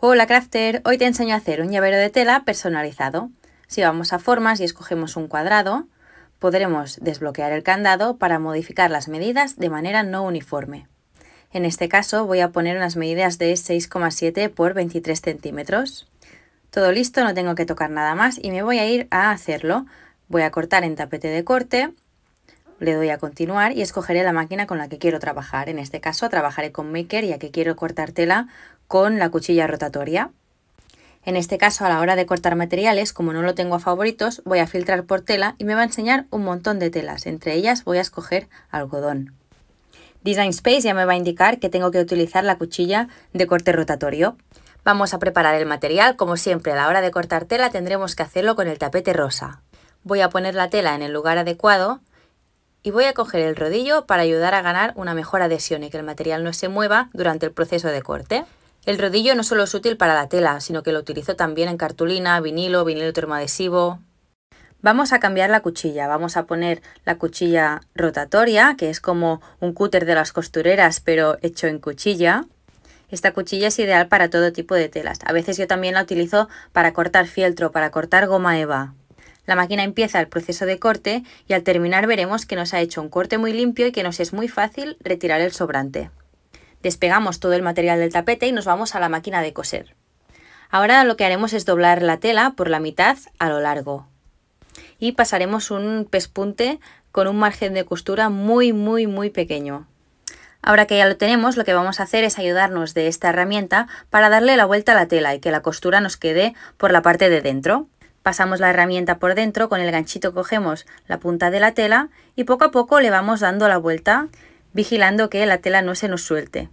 Hola crafter, hoy te enseño a hacer un llavero de tela personalizado. Si vamos a formas y escogemos un cuadrado, podremos desbloquear el candado para modificar las medidas de manera no uniforme. En este caso voy a poner unas medidas de 6,7 por 23 centímetros. Todo listo, no tengo que tocar nada más y me voy a ir a hacerlo. Voy a cortar en tapete de corte le doy a continuar y escogeré la máquina con la que quiero trabajar. En este caso trabajaré con Maker ya que quiero cortar tela con la cuchilla rotatoria. En este caso a la hora de cortar materiales, como no lo tengo a favoritos, voy a filtrar por tela y me va a enseñar un montón de telas. Entre ellas voy a escoger algodón. Design Space ya me va a indicar que tengo que utilizar la cuchilla de corte rotatorio. Vamos a preparar el material, como siempre a la hora de cortar tela tendremos que hacerlo con el tapete rosa. Voy a poner la tela en el lugar adecuado y voy a coger el rodillo para ayudar a ganar una mejor adhesión y que el material no se mueva durante el proceso de corte. El rodillo no solo es útil para la tela, sino que lo utilizo también en cartulina, vinilo, vinilo termoadhesivo. Vamos a cambiar la cuchilla, vamos a poner la cuchilla rotatoria, que es como un cúter de las costureras pero hecho en cuchilla. Esta cuchilla es ideal para todo tipo de telas. A veces yo también la utilizo para cortar fieltro, para cortar goma eva. La máquina empieza el proceso de corte y al terminar veremos que nos ha hecho un corte muy limpio y que nos es muy fácil retirar el sobrante. Despegamos todo el material del tapete y nos vamos a la máquina de coser. Ahora lo que haremos es doblar la tela por la mitad a lo largo y pasaremos un pespunte con un margen de costura muy muy muy pequeño. Ahora que ya lo tenemos, lo que vamos a hacer es ayudarnos de esta herramienta para darle la vuelta a la tela y que la costura nos quede por la parte de dentro. Pasamos la herramienta por dentro, con el ganchito cogemos la punta de la tela y poco a poco le vamos dando la vuelta, vigilando que la tela no se nos suelte.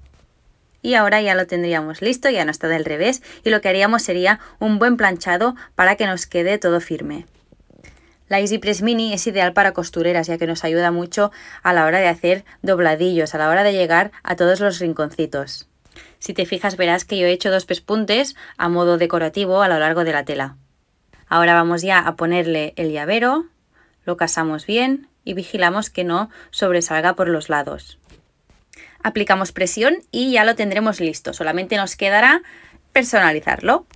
Y ahora ya lo tendríamos listo, ya no está del revés y lo que haríamos sería un buen planchado para que nos quede todo firme. La Easy Press Mini es ideal para costureras ya que nos ayuda mucho a la hora de hacer dobladillos, a la hora de llegar a todos los rinconcitos. Si te fijas verás que yo he hecho dos pespuntes a modo decorativo a lo largo de la tela. Ahora vamos ya a ponerle el llavero, lo casamos bien y vigilamos que no sobresalga por los lados. Aplicamos presión y ya lo tendremos listo, solamente nos quedará personalizarlo.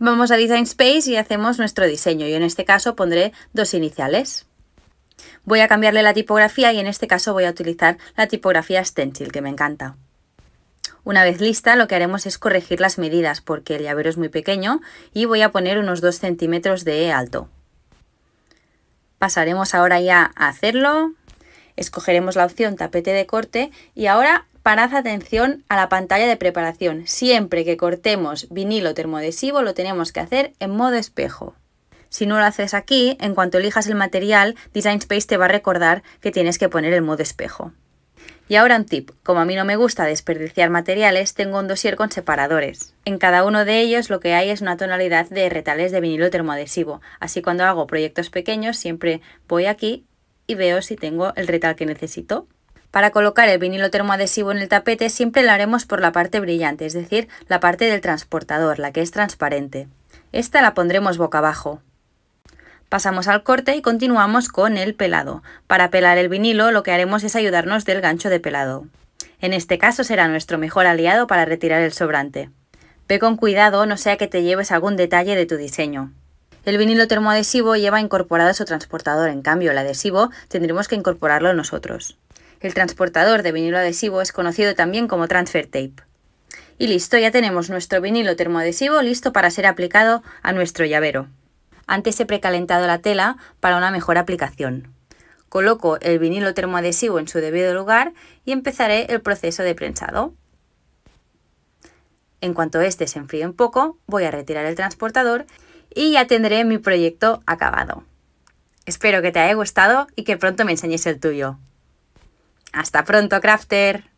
Vamos a Design Space y hacemos nuestro diseño. Yo en este caso pondré dos iniciales. Voy a cambiarle la tipografía y en este caso voy a utilizar la tipografía Stencil, que me encanta. Una vez lista lo que haremos es corregir las medidas porque el llavero es muy pequeño y voy a poner unos 2 centímetros de alto. Pasaremos ahora ya a hacerlo, escogeremos la opción tapete de corte y ahora parad atención a la pantalla de preparación. Siempre que cortemos vinilo termoadhesivo lo tenemos que hacer en modo espejo. Si no lo haces aquí, en cuanto elijas el material, Design Space te va a recordar que tienes que poner el modo espejo. Y ahora un tip, como a mí no me gusta desperdiciar materiales, tengo un dosier con separadores. En cada uno de ellos lo que hay es una tonalidad de retales de vinilo termoadhesivo, así cuando hago proyectos pequeños siempre voy aquí y veo si tengo el retal que necesito. Para colocar el vinilo termoadhesivo en el tapete siempre lo haremos por la parte brillante, es decir, la parte del transportador, la que es transparente. Esta la pondremos boca abajo. Pasamos al corte y continuamos con el pelado. Para pelar el vinilo lo que haremos es ayudarnos del gancho de pelado. En este caso será nuestro mejor aliado para retirar el sobrante. Ve con cuidado, no sea que te lleves algún detalle de tu diseño. El vinilo termoadhesivo lleva incorporado su transportador, en cambio el adhesivo tendremos que incorporarlo nosotros. El transportador de vinilo adhesivo es conocido también como transfer tape. Y listo, ya tenemos nuestro vinilo termoadhesivo listo para ser aplicado a nuestro llavero. Antes he precalentado la tela para una mejor aplicación. Coloco el vinilo termoadhesivo en su debido lugar y empezaré el proceso de prensado. En cuanto este se enfríe un poco, voy a retirar el transportador y ya tendré mi proyecto acabado. Espero que te haya gustado y que pronto me enseñes el tuyo. ¡Hasta pronto, crafter!